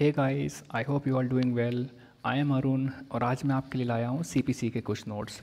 hey guys I hope you are doing well I am Arun और आज मैं आपके लिए लाया हूँ सी के कुछ नोट्स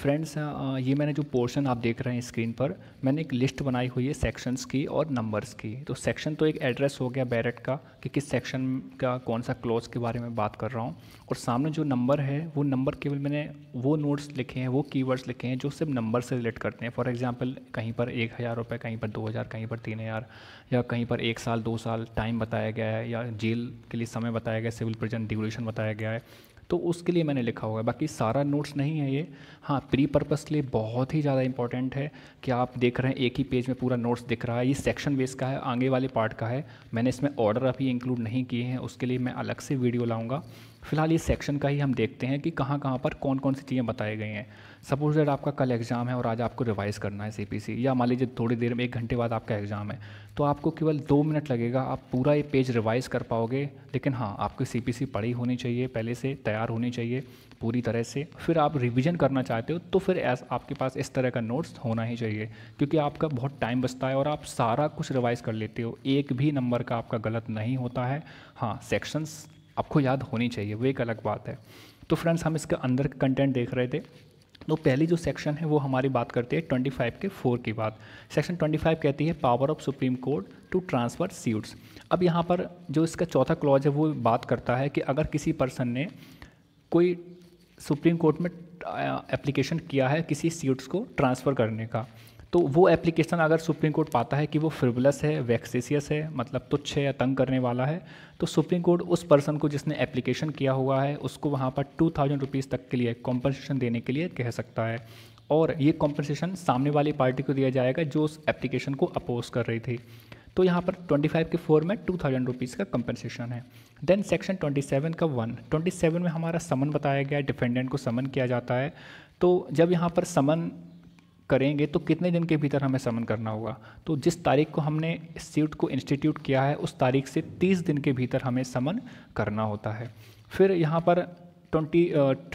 फ्रेंड्स uh, ये मैंने जो पोर्शन आप देख रहे हैं स्क्रीन पर मैंने एक लिस्ट बनाई हुई है सेक्शंस की और नंबर्स की तो सेक्शन तो एक एड्रेस हो गया बैरट का कि किस सेक्शन का कौन सा क्लोज के बारे में बात कर रहा हूँ और सामने जो नंबर है वो नंबर केवल मैंने वो नोट्स लिखे हैं वो कीवर्ड्स लिखे हैं जो सिर्फ नंबर से रिलेट करते हैं फॉर एग्जाम्पल कहीं पर एक हज़ार रुपये कहीं पर दो हज़ार कहीं पर तीन हज़ार या कहीं पर एक साल दो साल टाइम बताया गया है या जेल के लिए समय बताया गया सिविल प्रिजन ड्यूरेशन बताया गया है तो उसके लिए मैंने लिखा हुआ है बाकी सारा नोट्स नहीं है ये हाँ प्री पर्पस के लिए बहुत ही ज़्यादा इंपॉर्टेंट है कि आप देख रहे हैं एक ही पेज में पूरा नोट्स दिख रहा है ये सेक्शन बेस का है आगे वाले पार्ट का है मैंने इसमें ऑर्डर अभी इंक्लूड नहीं किए हैं उसके लिए मैं अलग से वीडियो लाऊँगा फिलहाल इस सेक्शन का ही हम देखते हैं कि कहाँ कहाँ पर कौन कौन सी चीज़ें बताई गई हैं सपोज डेट आपका कल एग्ज़ाम है और आज आपको रिवाइज़ करना है सीपीसी या मान लीजिए थोड़ी देर में एक घंटे बाद आपका एग्ज़ाम है तो आपको केवल दो मिनट लगेगा आप पूरा ये पेज रिवाइज़ कर पाओगे लेकिन हाँ आपकी सी पढ़ी होनी चाहिए पहले से तैयार होनी चाहिए पूरी तरह से फिर आप रिविज़न करना चाहते हो तो फिर ऐस आपके पास इस तरह का नोट्स होना ही चाहिए क्योंकि आपका बहुत टाइम बचता है और आप सारा कुछ रिवाइज़ कर लेते हो एक भी नंबर का आपका गलत नहीं होता है हाँ सेक्शंस आपको याद होनी चाहिए वो एक अलग बात है तो फ्रेंड्स हम इसके अंदर कंटेंट देख रहे थे तो पहली जो सेक्शन है वो हमारी बात करती है 25 के फोर की बात सेक्शन 25 कहती है power of supreme court to transfer suits अब यहाँ पर जो इसका चौथा क्लॉज है वो बात करता है कि अगर किसी पर्सन ने कोई सुप्रीम कोर्ट में एप्लीकेशन किया है किसी सीट्स को ट्रांसफ़र करने का तो वो एप्लीकेशन अगर सुप्रीम कोर्ट पाता है कि वो फ्रिवलस है वैक्सीसियस है मतलब तुच्छ है या तंग करने वाला है तो सुप्रीम कोर्ट उस पर्सन को जिसने एप्लीकेशन किया हुआ है उसको वहाँ पर टू थाउजेंड रुपीज़ तक के लिए कॉम्पनसेशन देने के लिए कह सकता है और ये कॉम्पनसेशन सामने वाली पार्टी को दिया जाएगा जो उस एप्लीकेशन को अपोज कर रही थी तो यहाँ पर 25 के फोर में टू थाउजेंड रुपीज़ का कम्पनसेशन है देन सेक्शन 27 का वन 27 में हमारा समन बताया गया डिफेंडेंट को समन किया जाता है तो जब यहाँ पर समन करेंगे तो कितने दिन के भीतर हमें समन करना होगा तो जिस तारीख को हमने इस सीट को इंस्टीट्यूट किया है उस तारीख से तीस दिन के भीतर हमें समन करना होता है फिर यहाँ पर ट्वेंटी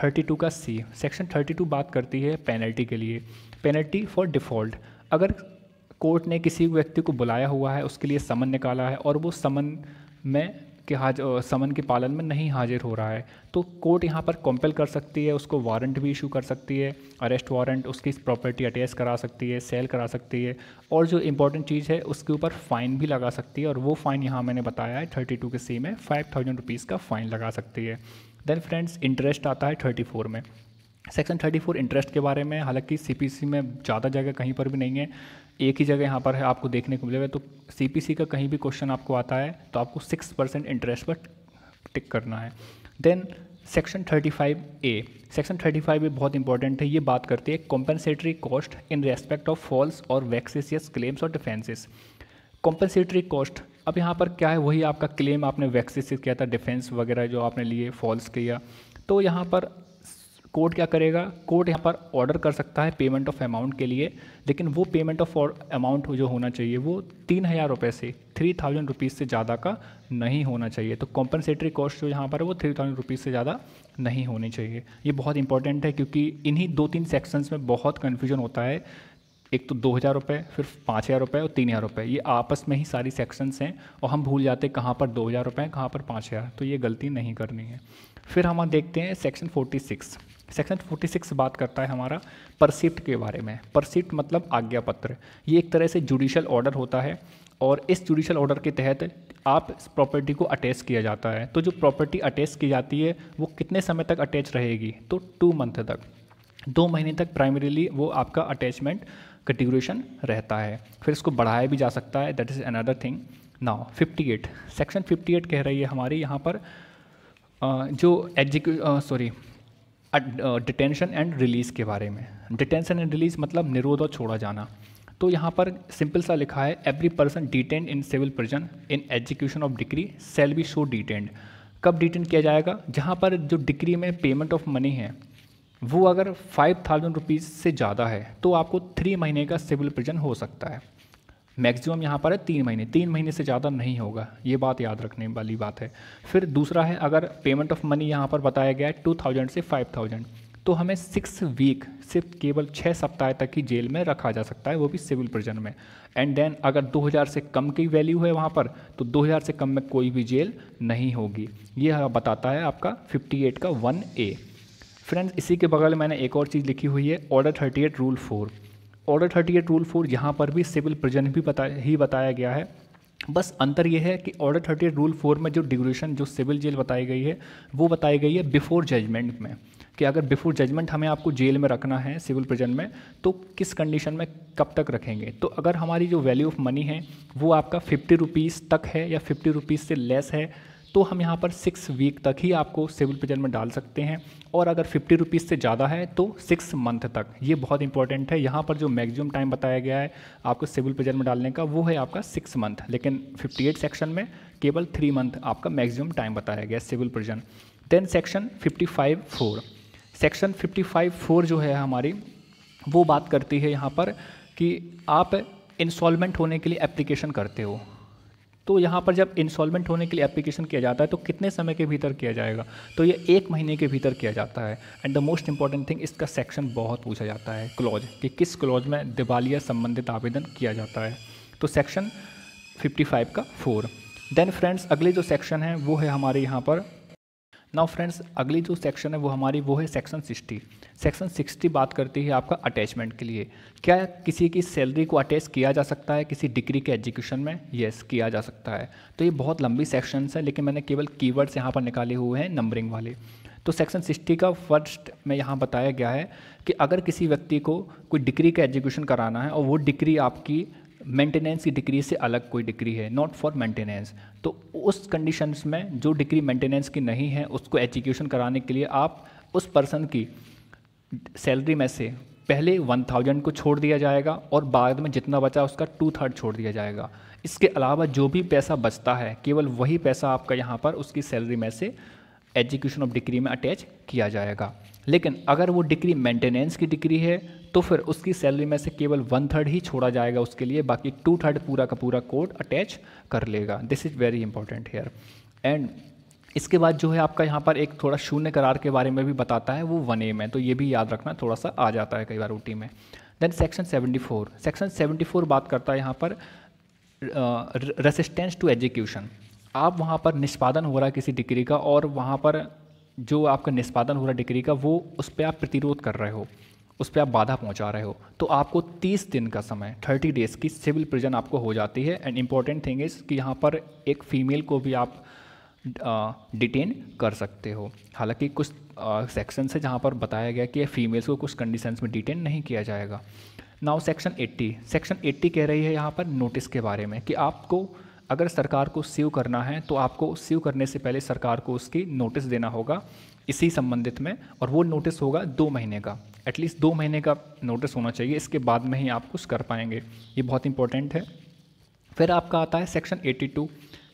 थर्टी टू का सी सेक्शन थर्टी टू बात करती है पेनल्टी के लिए पेनल्टी फॉर डिफ़ॉल्ट अगर कोर्ट ने किसी व्यक्ति को बुलाया हुआ है उसके लिए समन निकाला है और वो समन में के हाज समन के पालन में नहीं हाजिर हो रहा है तो कोर्ट यहाँ पर कंपेल कर सकती है उसको वारंट भी इशू कर सकती है अरेस्ट वारंट उसकी प्रॉपर्टी अटैच करा सकती है सेल करा सकती है और जो इंपॉर्टेंट चीज़ है उसके ऊपर फ़ाइन भी लगा सकती है और वो फ़ाइन यहाँ मैंने बताया है थर्टी टू के सी में फ़ाइव थाउजेंड रुपीज़ का फ़ाइन लगा सकती है देन फ्रेंड्स इंटरेस्ट आता है थर्टी फोर में सेक्शन 34 इंटरेस्ट के बारे में हालांकि सीपीसी में ज़्यादा जगह कहीं पर भी नहीं है एक ही जगह यहाँ पर है आपको देखने को मिलेगा तो सीपीसी का कहीं भी क्वेश्चन आपको आता है तो आपको सिक्स परसेंट इंटरेस्ट पर टिक करना है देन सेक्शन 35 ए सेक्शन 35 भी बहुत इंपॉर्टेंट है ये बात करती है compensatory cost in respect of false और वैक्सीसियस क्लेम्स और डिफेंसेस कॉम्पनसेटरी कॉस्ट अब यहाँ पर क्या है वही आपका क्लेम आपने वैक्सीसियस किया था डिफेंस वगैरह जो आपने लिए फॉल्स किया तो यहाँ पर कोर्ट क्या करेगा कोर्ट यहाँ पर ऑर्डर कर सकता है पेमेंट ऑफ अमाउंट के लिए लेकिन वो पेमेंट ऑफ अमाउंट जो होना चाहिए वो तीन हज़ार रुपये से थ्री थाउजेंड रुपीज़ से ज़्यादा का नहीं होना चाहिए तो कॉम्पनसेटरी कॉस्ट जो यहाँ पर है वो थ्री थाउजेंड रुपीज़ से ज़्यादा नहीं होनी चाहिए ये बहुत इंपॉर्टेंट है क्योंकि इन्हीं दो तीन सेक्शंस में बहुत कन्फ्यूजन होता है एक तो दो हज़ार रुपये फिर पाँच हज़ार रुपये और तीन हज़ार रुपये ये आपस में ही सारी सेक्शंस हैं और हम भूल जाते हैं कहाँ पर दो हज़ार रुपये कहाँ पर पाँच हज़ार तो ये गलती नहीं करनी है फिर हम देखते हैं सेक्शन फोर्टी सिक्स सेक्शन 46 बात करता है हमारा परसिप्ट के बारे में परसिप्ट मतलब आज्ञा पत्र ये एक तरह से जुडिशल ऑर्डर होता है और इस जुडिशल ऑर्डर के तहत आप प्रॉपर्टी को अटैच किया जाता है तो जो प्रॉपर्टी अटैच की जाती है वो कितने समय तक अटैच रहेगी तो टू मंथ तक दो महीने तक प्राइमरीली वो आपका अटैचमेंट कटिग्रेशन रहता है फिर इसको बढ़ाया भी जा सकता है that is another thing now 58 section 58 कह रही है हमारी यहाँ पर जो एग्जीक्यू सॉरी डिटेंशन एंड रिलीज़ के बारे में डिटेंशन एंड रिलीज़ मतलब निरोध और छोड़ा जाना तो यहाँ पर सिंपल सा लिखा है every person detained in civil prison in execution of decree shall be so detained कब डिटेंड किया जाएगा जहाँ पर जो डिग्री में पेमेंट ऑफ मनी है वो अगर फाइव थाउजेंड रुपीज़ से ज़्यादा है तो आपको थ्री महीने का सिविल प्रिजन हो सकता है मैक्सिमम यहाँ पर है तीन महीने तीन महीने से ज़्यादा नहीं होगा ये बात याद रखने वाली बात है फिर दूसरा है अगर पेमेंट ऑफ मनी यहाँ पर बताया गया है टू थाउजेंड से फाइव थाउजेंड तो हमें सिक्स वीक सिर्फ केवल छः सप्ताह तक ही जेल में रखा जा सकता है वो भी सिविल प्रिजन में एंड देन अगर 2000 से कम की वैल्यू है वहाँ पर तो 2000 से कम में कोई भी जेल नहीं होगी ये बताता है आपका 58 का 1 ए फ्रेंड्स इसी के बगल मैंने एक और चीज़ लिखी हुई है order 38 rule four order thirty eight rule four यहाँ पर भी सिविल प्रिजन भी बता ही बताया गया है बस अंतर यह है कि order thirty eight rule four में जो ड्यूरेशन जो सिविल जेल बताई गई है वो बताई गई है बिफोर जजमेंट में कि अगर बिफोर जजमेंट हमें आपको जेल में रखना है सिविल प्रिजन में तो किस कंडीशन में कब तक रखेंगे तो अगर हमारी जो वैल्यू ऑफ मनी है वो आपका फिफ्टी रुपीज़ तक है या फिफ्टी रुपीज़ से लेस है तो हम यहाँ पर सिक्स वीक तक ही आपको सिविल प्रिजन में डाल सकते हैं और अगर फिफ्टी रुपीज़ से ज़्यादा है तो सिक्स मंथ तक ये बहुत इंपॉर्टेंट है यहाँ पर जो मैक्सिमम टाइम बताया गया है आपको सिविल प्रिजन में डालने का वो है आपका सिक्स मंथ लेकिन फिफ्टी एट सेक्शन में केवल थ्री मंथ आपका मैक्सिमम टाइम बताया गया civil prison then section fifty five four section fifty five four जो है हमारी वो बात करती है यहाँ पर कि आप इंस्टॉलमेंट होने के लिए एप्लीकेशन करते हो तो यहाँ पर जब इंस्टॉलमेंट होने के लिए एप्लीकेशन किया जाता है तो कितने समय के भीतर किया जाएगा तो ये एक महीने के भीतर किया जाता है and the most important thing इसका सेक्शन बहुत पूछा जाता है क्लॉज कि किस क्लॉज में दिवालिया संबंधित आवेदन किया जाता है तो सेक्शन 55 का फोर देन फ्रेंड्स अगले जो सेक्शन है वो है हमारे यहाँ पर नाउ फ्रेंड्स अगली जो सेक्शन है वो हमारी वो है सेक्शन 60 सेक्शन 60 बात करती है आपका अटैचमेंट के लिए क्या किसी की सैलरी को अटैच किया जा सकता है किसी डिग्री के एजुकेशन में येस yes, किया जा सकता है तो ये बहुत लंबी सेक्शन है लेकिन मैंने केवल कीवर्ड्स यहाँ पर निकाले हुए हैं नंबरिंग वाले तो सेक्शन 60 का फर्स्ट में यहाँ बताया गया है कि अगर किसी व्यक्ति को कोई डिग्री का एजुकेशन कराना है और वो डिग्री आपकी मेंटेनेंस की डिग्री से अलग कोई डिग्री है नॉट फॉर मेंटेनेंस तो उस कंडीशंस में जो डिग्री मेंटेनेंस की नहीं है उसको एजुकेशन कराने के लिए आप उस पर्सन की सैलरी में से पहले वन थाउजेंड को छोड़ दिया जाएगा और बाद में जितना बचा उसका टू थर्ड छोड़ दिया जाएगा इसके अलावा जो भी पैसा बचता है केवल वही पैसा आपका यहाँ पर उसकी सैलरी में से एग्जीक्यूशन ऑफ डिग्री में अटैच किया जाएगा लेकिन अगर वो डिग्री मेंटेनेंस की डिग्री है तो फिर उसकी सैलरी में से केवल वन थर्ड ही छोड़ा जाएगा उसके लिए बाकी टू थर्ड पूरा का पूरा कोड अटैच कर लेगा this is very important here and इसके बाद जो है आपका यहाँ पर एक थोड़ा शून्य करार के बारे में भी बताता है वो वन ए में तो ये भी याद रखना थोड़ा सा आ जाता है कई बार ओटी में देन सेक्शन 74 सेक्शन 74 बात करता है यहाँ पर रेसिस्टेंस टू एजुकेशन आप वहाँ पर निष्पादन हो रहा है किसी डिग्री का और वहाँ पर जो आपका निष्पादन हो रहा डिग्री का वो उस पर आप प्रतिरोध कर रहे हो उस पर आप बाधा पहुंचा रहे हो तो आपको 30 दिन का समय 30 डेज़ की सिविल प्रिजन आपको हो जाती है एंड इम्पॉर्टेंट थिंग इज़ कि यहाँ पर एक फ़ीमेल को भी आप डिटेन कर सकते हो हालांकि कुछ सेक्शन से जहाँ पर बताया गया कि फ़ीमेल्स को कुछ कंडीशंस में डिटेन नहीं किया जाएगा नाउ सेक्शन 80 सेक्शन 80 कह रही है यहाँ पर नोटिस के बारे में कि आपको अगर सरकार को सीव करना है तो आपको सीव करने से पहले सरकार को उसकी नोटिस देना होगा इसी संबंधित में और वो नोटिस होगा दो महीने का एटलीस्ट दो महीने का नोटिस होना चाहिए इसके बाद में ही आप कुछ कर पाएंगे ये बहुत इंपॉर्टेंट है फिर आपका आता है सेक्शन 82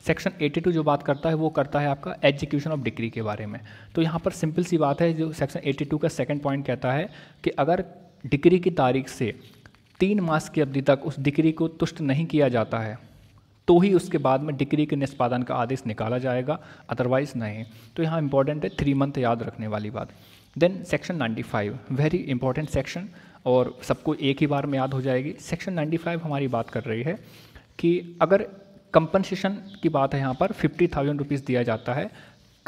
सेक्शन 82 जो बात करता है वो करता है आपका एग्जीक्यूशन ऑफ डिग्री के बारे में तो यहाँ पर सिंपल सी बात है जो सेक्शन 82 का सेकंड पॉइंट कहता है कि अगर डिग्री की तारीख से तीन मास की अवधि तक उस डिग्री को तुष्ट नहीं किया जाता है तो ही उसके बाद में डिक्री के निष्पादन का आदेश निकाला जाएगा अदरवाइज़ नहीं तो यहाँ इंपॉर्टेंट है थ्री मंथ याद रखने वाली बात then section ninety five very important section और सबको एक ही बार में याद हो जाएगी सेक्शन नाइन्टी फाइव हमारी बात कर रही है कि अगर कंपनसेशन की बात है यहाँ पर फिफ्टी थाउजेंड रुपीज़ दिया जाता है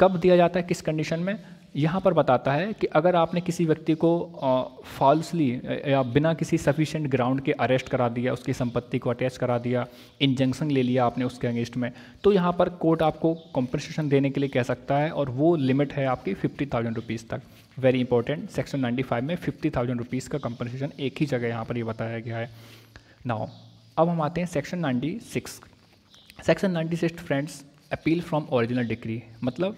कब दिया जाता है किस कंडीशन में यहाँ पर बताता है कि अगर आपने किसी व्यक्ति को फॉल्सली या बिना किसी सफिशेंट ग्राउंड के अरेस्ट करा दिया उसकी संपत्ति को अटैच करा दिया इंजंक्शन ले लिया आपने उसके अगेंस्ट में तो यहाँ पर कोर्ट आपको कॉम्पनसेशन देने के लिए कह सकता है और वो लिमिट है आपकी फिफ्टी थाउजेंड रुपीज़ तक very important section ninety five में फिफ्टी थाउजेंड रुपीज़ का कंपनसेशन एक ही जगह यहाँ पर ये यह बताया गया है नाउ अब हम आते हैं section ninety six section ninety six friends appeal from original decree मतलब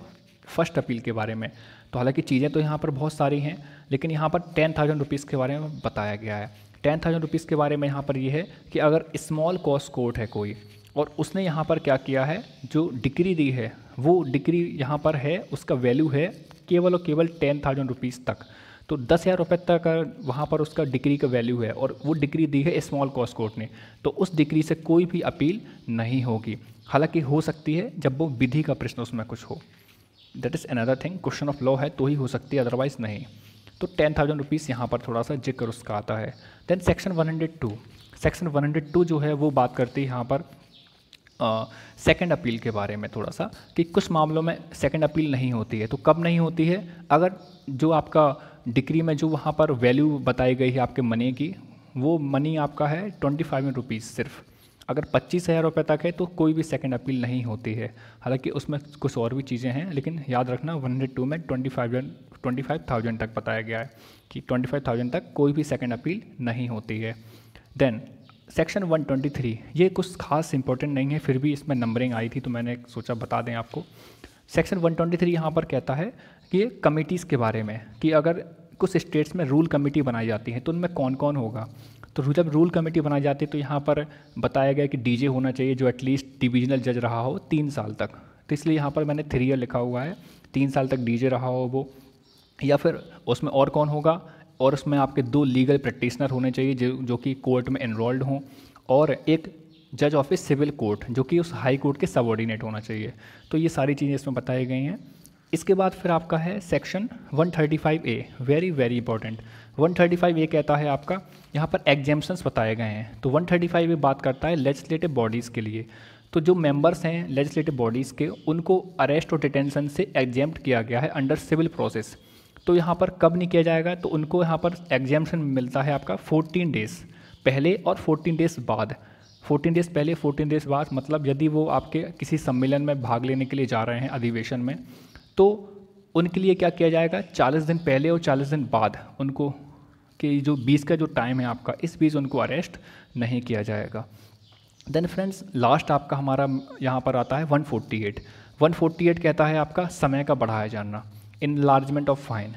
फर्स्ट अपील के बारे में तो हालांकि चीज़ें तो यहाँ पर बहुत सारी हैं लेकिन यहाँ पर टेन थाउजेंड रुपीज़ के बारे में बताया गया है टेन थाउजेंड रुपीज़ के बारे में यहाँ पर ये यह है कि अगर स्मॉल कॉस्ट कोर्ट है कोई और उसने यहाँ पर क्या किया है जो डिग्री दी है वो डिग्री यहाँ पर है उसका वैल्यू है केवल और केवल टेन थाउजेंड रुपीज़ तक तो दस हज़ार रुपये तक वहाँ पर उसका डिग्री का वैल्यू है और वो डिग्री दी है स्मॉल कॉस्ट कोर्ट ने तो उस डिग्री से कोई भी अपील नहीं होगी हालांकि हो सकती है जब वो विधि का प्रश्न उसमें कुछ हो that is another thing question of law है तो ही हो सकती है अदरवाइज नहीं तो टेन थाउजेंड रुपीज़ यहाँ पर थोड़ा सा जिक्र उसका आता है then section one hundred two section one hundred two जो है वो बात करती है यहाँ पर सेकेंड uh, अपील के बारे में थोड़ा सा कि कुछ मामलों में सेकेंड अपील नहीं होती है तो कब नहीं होती है अगर जो आपका डिग्री में जो वहाँ पर वैल्यू बताई गई है आपके मनी की वो मनी आपका है ट्वेंटी फाइव रुपीज़ सिर्फ अगर पच्चीस हज़ार रुपये तक है तो कोई भी सेकंड अपील नहीं होती है हालांकि उसमें कुछ और भी चीज़ें हैं लेकिन याद रखना वन हंड्रेड टू में twenty five twenty five thousand तक बताया गया है कि ट्वेंटी फाइव थाउजेंड तक कोई भी सेकंड अपील नहीं होती है then section one twenty three ये कुछ खास इंपॉर्टेंट नहीं है फिर भी इसमें नंबरिंग आई थी तो मैंने सोचा बता दें आपको सेक्शन वन ट्वेंटी थ्री यहाँ पर कहता है कि कमेटीज़ के बारे में कि अगर कुछ स्टेट्स में रूल कमेटी बनाई जाती है तो उनमें कौन कौन होगा तो जब रूल कमेटी बनाई जाती है तो यहाँ पर बताया गया कि डीजे होना चाहिए जो एटलीस्ट डिविजनल जज रहा हो तीन साल तक तो इसलिए यहाँ पर मैंने थ्री ईयर लिखा हुआ है तीन साल तक डीजे रहा हो वो या फिर उसमें और कौन होगा और उसमें आपके दो लीगल प्रैक्टिशनर होने चाहिए जो जो कि कोर्ट में इनरोल्ड हों और एक जज ऑफिस सिविल कोर्ट जो कि उस हाई कोर्ट के सबॉर्डिनेट होना चाहिए तो ये सारी चीज़ें इसमें बताई गई हैं इसके बाद फिर आपका है section 135 A very very important 135 A कहता है आपका यहाँ पर एग्जेम्पन्स बताए गए हैं तो 135 ए बात करता है लेजिस्लेटिव बॉडीज़ के लिए तो जो मेंबर्स हैं लेजिस्लेटिव बॉडीज़ के उनको अरेस्ट और डिटेंशन से एग्जेम्प्ट किया गया है अंडर सिविल प्रोसेस तो यहाँ पर कब नहीं किया जाएगा तो उनको यहाँ पर एग्जेम्पन मिलता है आपका फोर्टीन डेज़ पहले और फोर्टीन डेज़ बाद 14 डेज़ पहले 14 डेज़ बाद मतलब यदि वो आपके किसी सम्मेलन में भाग लेने के लिए जा रहे हैं अधिवेशन में तो उनके लिए क्या किया जाएगा चालीस दिन पहले और चालीस दिन बाद उनको कि जो बीस का जो टाइम है आपका इस बीच उनको अरेस्ट नहीं किया जाएगा देन फ्रेंड्स लास्ट आपका हमारा यहाँ पर आता है 148 148 कहता है आपका समय का बढ़ाया जाना लार्जमेंट ऑफ फाइन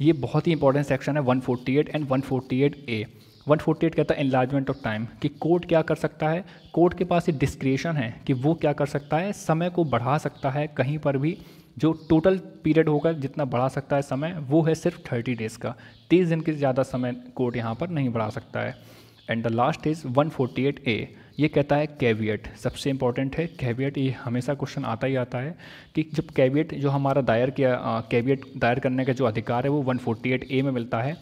ये बहुत ही इंपॉर्टेंट सेक्शन है 148 एंड 148 ए 148 कहता है लार्जमेंट ऑफ टाइम कि कोर्ट क्या कर सकता है कोर्ट के पास ये डिस्क्रिएशन है कि वो क्या कर सकता है समय को बढ़ा सकता है कहीं पर भी जो टोटल पीरियड होगा जितना बढ़ा सकता है समय वो है सिर्फ थर्टी डेज़ का तीस दिन के ज़्यादा समय कोर्ट यहाँ पर नहीं बढ़ा सकता है and the last is one forty eight A ये कहता है कैवियट सबसे इंपॉर्टेंट है कैवियट ये हमेशा क्वेश्चन आता ही आता है कि जब कैवियट जो हमारा दायर किया कैवियट दायर करने का जो अधिकार है वो वन फोर्टी एट ए में मिलता है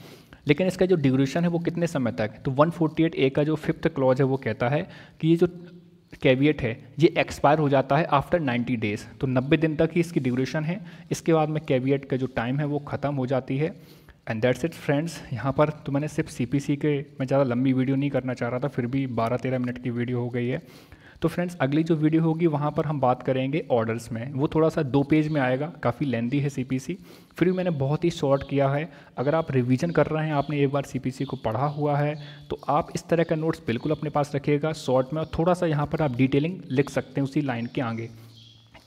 लेकिन इसका जो ड्यूरेशन है वो कितने समय तक तो 148 ए का जो फिफ्थ क्लॉज है वो कहता है कि ये जो कैवियट है ये एक्सपायर हो जाता है आफ्टर 90 डेज़ तो 90 दिन तक ही इसकी ड्यूरेशन है इसके बाद में कैवियट का जो टाइम है वो ख़त्म हो जाती है एंड दैट्स इट फ्रेंड्स यहाँ पर तो मैंने सिर्फ सी के मैं ज़्यादा लंबी वीडियो नहीं करना चाह रहा था फिर भी बारह तेरह मिनट की वीडियो हो गई है तो फ्रेंड्स अगली जो वीडियो होगी वहाँ पर हम बात करेंगे ऑर्डर्स में वो थोड़ा सा दो पेज में आएगा काफ़ी लेंदी है सीपीसी फिर भी मैंने बहुत ही शॉर्ट किया है अगर आप रिवीजन कर रहे हैं आपने एक बार सीपीसी को पढ़ा हुआ है तो आप इस तरह का नोट्स बिल्कुल अपने पास रखिएगा शॉर्ट में और थोड़ा सा यहाँ पर आप डिटेलिंग लिख सकते हैं उसी लाइन के आगे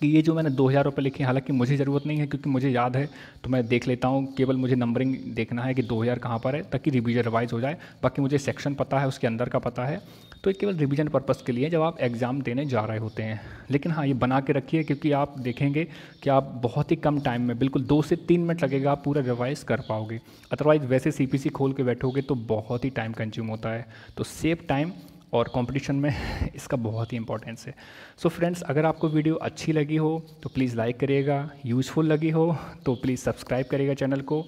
कि ये जो मैंने दो हज़ार रुपये लिखे हैं हालांकि मुझे ज़रूरत नहीं है क्योंकि मुझे याद है तो मैं देख लेता हूँ केवल मुझे नंबरिंग देखना है कि दो हज़ार कहाँ पर है ताकि रिविज़न रिवाइज हो जाए बाकी मुझे सेक्शन पता है उसके अंदर का पता है तो ये केवल रिविज़न पर्पज़ के लिए जब आप एग्ज़ाम देने जा रहे होते हैं लेकिन हाँ ये बना के रखिए क्योंकि आप देखेंगे कि आप बहुत ही कम टाइम में बिल्कुल दो से तीन मिनट लगेगा आप पूरा रिवाइज़ कर पाओगे अदरवाइज़ वैसे सी खोल के बैठोगे तो बहुत ही टाइम कंज्यूम होता है तो सेव टाइम और कंपटीशन में इसका बहुत ही इंपॉर्टेंस है सो so फ्रेंड्स अगर आपको वीडियो अच्छी लगी हो तो प्लीज़ लाइक करिएगा यूज़फुल लगी हो तो प्लीज़ सब्सक्राइब करिएगा चैनल को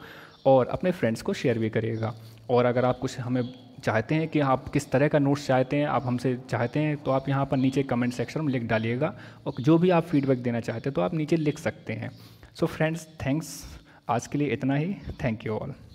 और अपने फ्रेंड्स को शेयर भी करिएगा और अगर आप कुछ हमें चाहते हैं कि आप किस तरह का नोट्स चाहते हैं आप हमसे चाहते हैं तो आप यहाँ पर नीचे कमेंट सेक्शन में लिख डालिएगा और जो भी आप फीडबैक देना चाहते हैं तो आप नीचे लिख सकते हैं सो फ्रेंड्स थैंक्स आज के लिए इतना ही थैंक यू ऑल